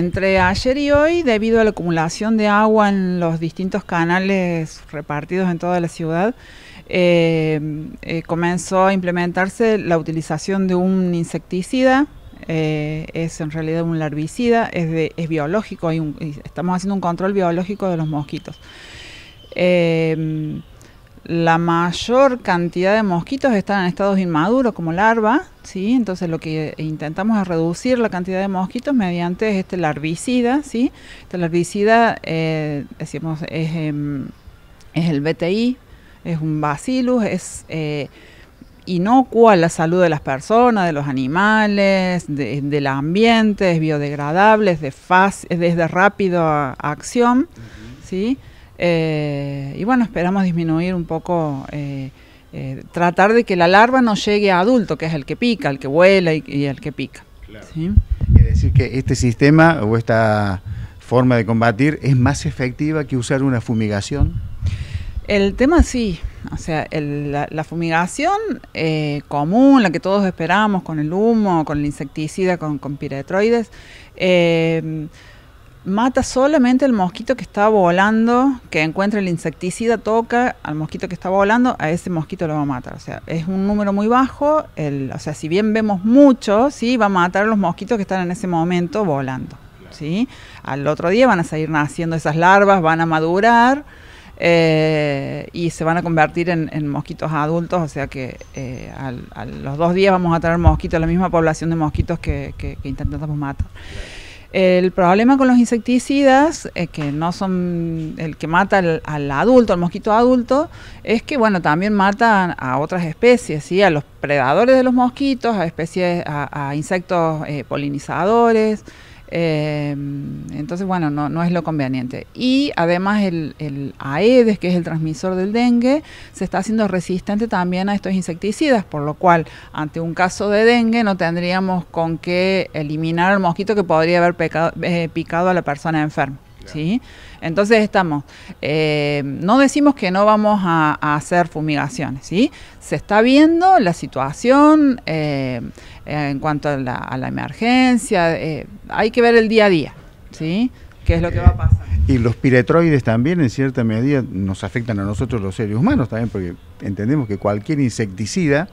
Entre ayer y hoy, debido a la acumulación de agua en los distintos canales repartidos en toda la ciudad, eh, eh, comenzó a implementarse la utilización de un insecticida. Eh, es en realidad un larvicida, es, biológico, estamos haciendo un control biológico de los mosquitos la mayor cantidad de mosquitos están en estados inmaduros como larva, ¿sí? Entonces lo que intentamos es reducir la cantidad de mosquitos mediante este larvicida, ¿sí? Este larvicida, eh, decimos, es, em, el BTI, es un bacillus, es... Eh, a la salud de las personas, de los animales, de, del ambiente, es biodegradable, es de, rápida rápido a, acción, ¿sí? Eh, y bueno, esperamos disminuir un poco, eh, eh, tratar de que la larva no llegue a adulto, que es el que pica, el que vuela y, el que pica. ¿Quiere Es decir, que este sistema o esta forma de combatir es más efectiva que usar una fumigación. El tema sí, o sea, la, fumigación común, la que todos esperamos, con el humo, con el insecticida, con, con piretroides, mata solamente el mosquito que está volando, que encuentra el insecticida, toca al mosquito que está volando, a ese mosquito lo va a matar. O sea, es un número muy bajo, el, o sea, si bien vemos mucho, sí, va a matar a los mosquitos que están en ese momento volando. ¿sí? Al otro día van a seguir naciendo esas larvas, van a madurar eh, y se van a convertir en, en mosquitos adultos, o sea que eh, al, a los dos días vamos a tener mosquitos, la misma población de mosquitos que, que, que intentamos matar. El problema con los insecticidas, eh, que no son el que mata al, adulto, al mosquito adulto, es que bueno, también matan a otras especies, ¿sí? a los predadores de los mosquitos, a especies, a, insectos eh, polinizadores, Em, entonces, bueno, no, es lo conveniente. Y además el, Aedes, que es el transmisor del dengue, se está haciendo resistente también a estos insecticidas, por lo cual ante un caso de dengue no tendríamos con qué eliminar al mosquito que podría haber eh, picado a la persona enferma. ¿sí? Entonces estamos, eh, no decimos que no vamos a, hacer fumigaciones, ¿sí? Se está viendo la situación eh, en cuanto a la, emergencia, eh, hay que ver el día a día, ¿sí? ¿Qué es lo que va a pasar? Y los piretroides también, en cierta medida, nos afectan a nosotros los seres humanos también, porque entendemos que cualquier insecticida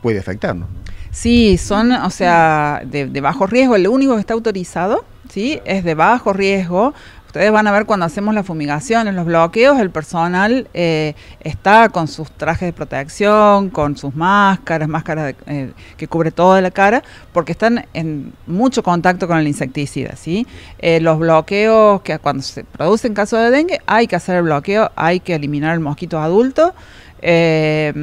puede afectarnos. Sí, son, o sea, de, de bajo riesgo. el único que está autorizado ¿sí? Es de bajo riesgo. Ustedes van a ver cuando hacemos la fumigación, en los bloqueos, el personal eh, está con sus trajes de protección, con sus máscaras, máscaras eh, que cubre toda la cara, porque están en mucho contacto con el insecticida, ¿sí? Eh, los bloqueos que cuando se producen casos de dengue, hay que hacer el bloqueo, hay que eliminar el mosquito adulto. es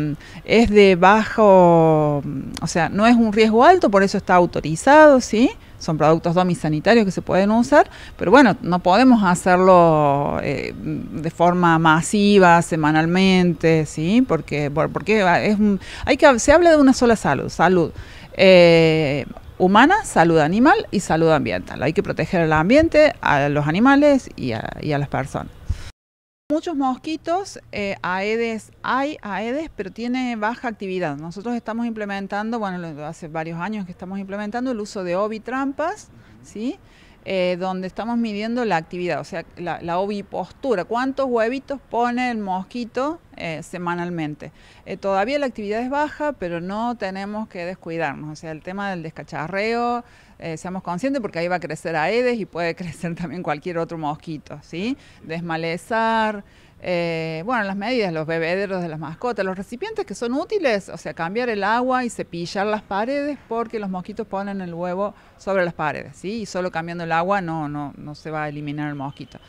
de bajo, o sea, no es un riesgo alto, por eso está autorizado, ¿sí? son productos domisanitarios que se pueden usar, pero bueno, no podemos hacerlo eh, de forma masiva, semanalmente, ¿sí? Porque, porque es hay que, se habla de una sola salud, salud. Eh, humana, salud animal y salud ambiental. Hay que proteger al ambiente, a los animales y a las personas muchos mosquitos, eh, aedes hay, aedes, pero tiene baja actividad. Nosotros estamos implementando, bueno, hace varios años que estamos implementando el uso de ovitrampas, ¿sí? Eh, donde estamos midiendo la actividad, o sea, la, la ovipostura, cuántos huevitos pone el mosquito eh, semanalmente. Eh, todavía la actividad es baja, pero no tenemos que descuidarnos, o sea, el tema del descacharreo, seamos conscientes porque ahí va a crecer Aedes y puede crecer también cualquier otro mosquito, ¿sí? Desmalezar. Eh, bueno, las medidas, los bebederos de las mascotas, los recipientes que son útiles, o sea, cambiar el agua y cepillar las paredes porque los mosquitos ponen el huevo sobre las paredes, ¿sí? Y solo cambiando el agua no, no, no se va a eliminar el mosquito.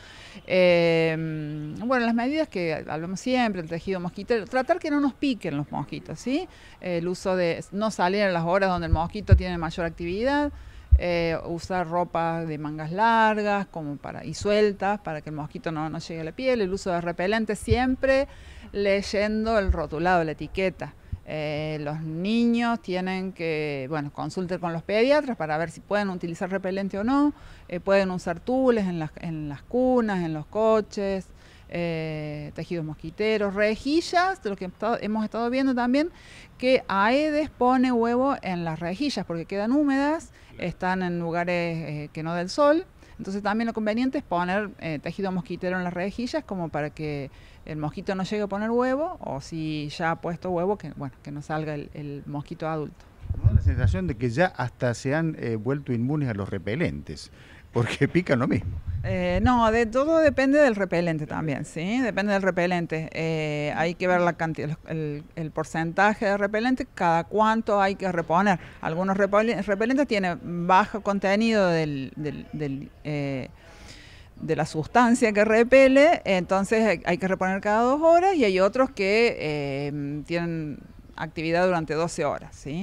Em, bueno, las medidas que hablamos siempre, el tejido mosquitero, tratar que no nos piquen los mosquitos, ¿sí? El uso de no salir en las horas donde el mosquito tiene mayor actividad. Eh, usar ropa de mangas largas como para, y sueltas para que el mosquito no, no llegue a la piel, el uso de repelente, siempre leyendo el rotulado, la etiqueta. Eh, los niños tienen que, bueno, consultar con los pediatras para ver si pueden utilizar repelente o no, eh, pueden usar tules en las, en las cunas, en los coches, eh, tejidos mosquiteros, rejillas, de lo que hemos estado viendo también, que Aedes pone huevo en las rejillas porque quedan húmedas, están en lugares eh, que no del sol. Entonces también lo conveniente es poner eh, tejido mosquitero en las rejillas como para que el mosquito no llegue a poner huevo o si ya ha puesto huevo, que, bueno, que no salga el, mosquito adulto. la sensación de que ya hasta se han vuelto inmunes a los repelentes. Porque pica, lo mismo. Eh, no, de todo depende del repelente también, ¿sí? Depende del repelente. Eh, hay que ver la cantidad, el, porcentaje de repelente, cada cuánto hay que reponer. Algunos repelentes tienen bajo contenido del, eh, de la sustancia que repele, entonces hay que reponer cada dos horas y hay otros que tienen actividad durante 12 horas, ¿sí?